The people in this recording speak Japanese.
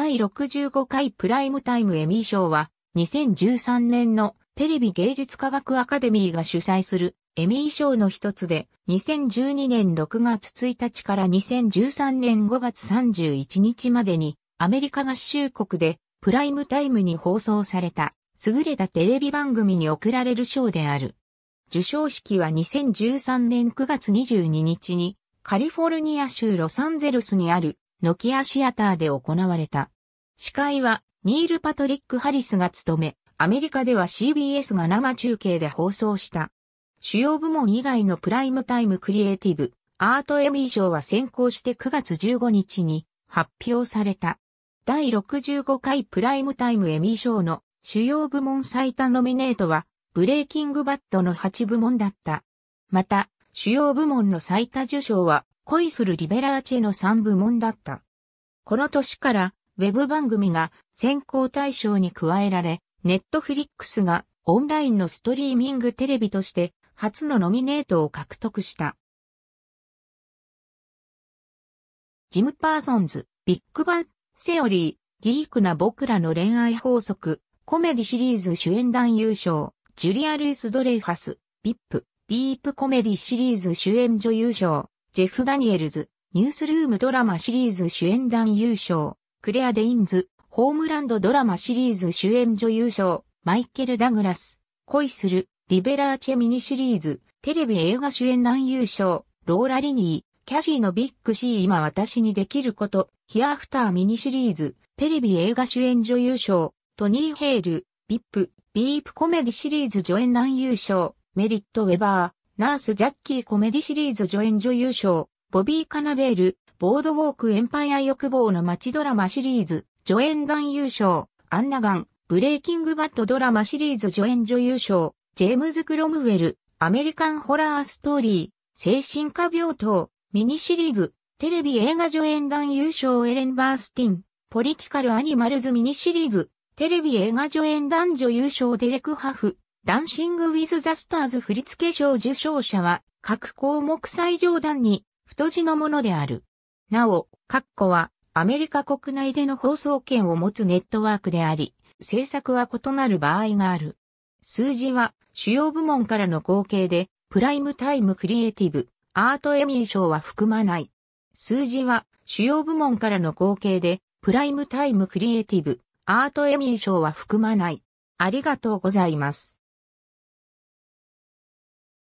第65回プライムタイムエミー賞は、2013年のテレビ芸術科学アカデミーが主催するエミー賞の一つで、2012年6月1日から2013年5月31日までに、アメリカ合衆国でプライムタイムに放送された、優れたテレビ番組に贈られる賞である。受賞式は2013年9月22日に、カリフォルニア州ロサンゼルスにあるノキアシアターで行われた。司会は、ニール・パトリック・ハリスが務め、アメリカでは CBS が生中継で放送した。主要部門以外のプライムタイムクリエイティブ、アートエミー賞は先行して9月15日に発表された。第65回プライムタイムエミー賞の主要部門最多ノミネートは、ブレイキングバットの8部門だった。また、主要部門の最多受賞は、恋するリベラーチェの3部門だった。この年から、ウェブ番組が選考対象に加えられ、ネットフリックスがオンラインのストリーミングテレビとして初のノミネートを獲得した。ジム・パーソンズ、ビッグバン、セオリー、ギークな僕らの恋愛法則、コメディシリーズ主演男優賞、ジュリア・ルイス・ドレイファス、ビップ、ビープコメディシリーズ主演女優賞、ジェフ・ダニエルズ、ニュースルームドラマシリーズ主演男優賞、クレア・デインズ、ホームランドドラマシリーズ主演女優賞、マイケル・ダグラス、恋する、リベラーチェミニシリーズ、テレビ映画主演男優賞、ローラ・リニー、キャシーのビッグシー今私にできること、ヒアフターミニシリーズ、テレビ映画主演女優賞、トニー・ヘール、ビップ、ビープコメディシリーズ助演男優賞、メリット・ウェバー、ナース・ジャッキーコメディシリーズ助演女優賞、ボビー・カナベール、ボードウォーク・エンパイア欲望の街ドラマシリーズ、助演男優賞、アンナガン、ブレイキング・バッドドラマシリーズ助演女優賞、ジェームズ・クロムウェル、アメリカン・ホラー・ストーリー、精神科病棟、ミニシリーズ、テレビ映画助演男優賞エレン・バースティン、ポリティカル・アニマルズミニシリーズ、テレビ映画助演男女優賞デレク・ハフ、ダンシング・ウィズ・ザ・スターズ振付賞受賞者は、各項目最上段に、太字のものである。なお、ッコは、アメリカ国内での放送権を持つネットワークであり、制作は異なる場合がある。数字は、主要部門からの合計で、プライムタイムクリエイティブ、アートエミー賞は含まない。数字は、主要部門からの合計で、プライムタイムクリエイティブ、アートエミー賞は含まない。ありがとうございます。